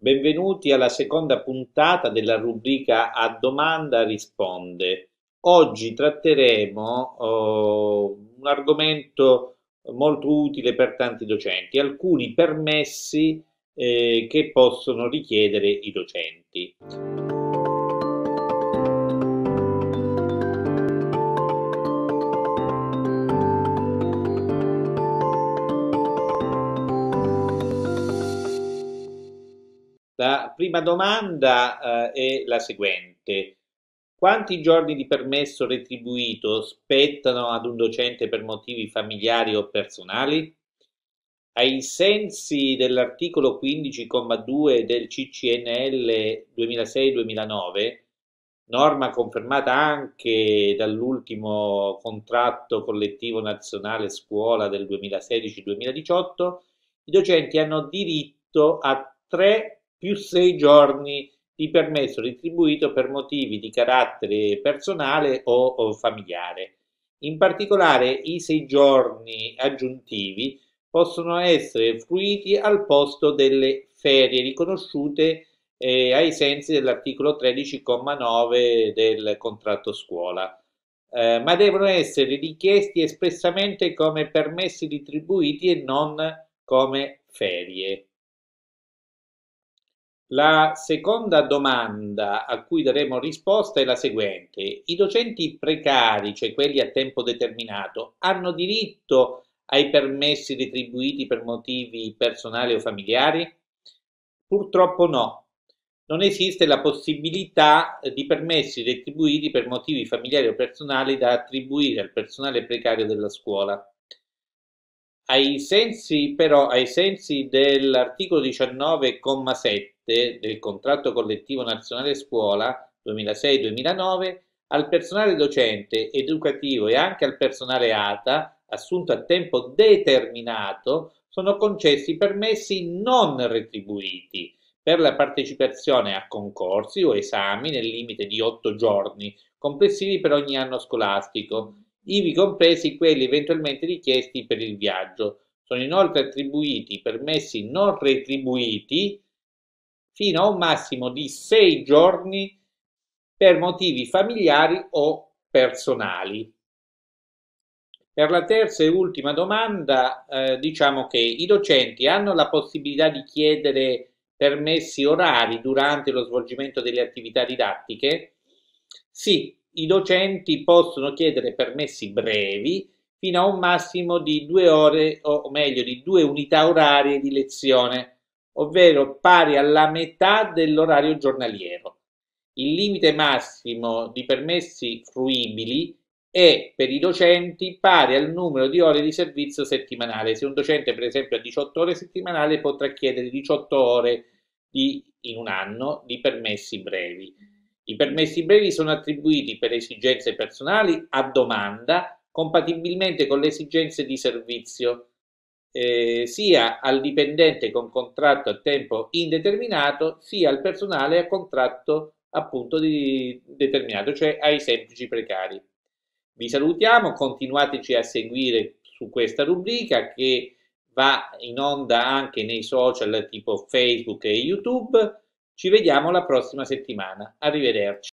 Benvenuti alla seconda puntata della rubrica A domanda risponde. Oggi tratteremo oh, un argomento molto utile per tanti docenti, alcuni permessi eh, che possono richiedere i docenti. La prima domanda eh, è la seguente. Quanti giorni di permesso retribuito spettano ad un docente per motivi familiari o personali? Ai sensi dell'articolo 15,2 del CCNL 2006-2009, norma confermata anche dall'ultimo contratto collettivo nazionale scuola del 2016-2018, i docenti hanno diritto a tre più sei giorni di permesso retribuito per motivi di carattere personale o, o familiare. In particolare i sei giorni aggiuntivi possono essere fruiti al posto delle ferie riconosciute eh, ai sensi dell'articolo 13,9 del contratto scuola, eh, ma devono essere richiesti espressamente come permessi retribuiti e non come ferie. La seconda domanda a cui daremo risposta è la seguente. I docenti precari, cioè quelli a tempo determinato, hanno diritto ai permessi retribuiti per motivi personali o familiari? Purtroppo no. Non esiste la possibilità di permessi retribuiti per motivi familiari o personali da attribuire al personale precario della scuola ai sensi, però, ai sensi dell'articolo 19,7 del contratto collettivo nazionale scuola 2006-2009, al personale docente, educativo e anche al personale ATA assunto a tempo determinato sono concessi permessi non retribuiti per la partecipazione a concorsi o esami nel limite di otto giorni complessivi per ogni anno scolastico ivi compresi quelli eventualmente richiesti per il viaggio. Sono inoltre attribuiti permessi non retribuiti fino a un massimo di sei giorni per motivi familiari o personali. Per la terza e ultima domanda eh, diciamo che i docenti hanno la possibilità di chiedere permessi orari durante lo svolgimento delle attività didattiche? Sì, i docenti possono chiedere permessi brevi fino a un massimo di due ore o meglio di due unità orarie di lezione, ovvero pari alla metà dell'orario giornaliero. Il limite massimo di permessi fruibili è per i docenti pari al numero di ore di servizio settimanale. Se un docente per esempio ha 18 ore settimanali potrà chiedere 18 ore di, in un anno di permessi brevi i permessi brevi sono attribuiti per esigenze personali a domanda compatibilmente con le esigenze di servizio, eh, sia al dipendente con contratto a tempo indeterminato, sia al personale a contratto appunto di determinato, cioè ai semplici precari. Vi salutiamo, continuateci a seguire su questa rubrica che va in onda anche nei social tipo Facebook e YouTube ci vediamo la prossima settimana, arrivederci.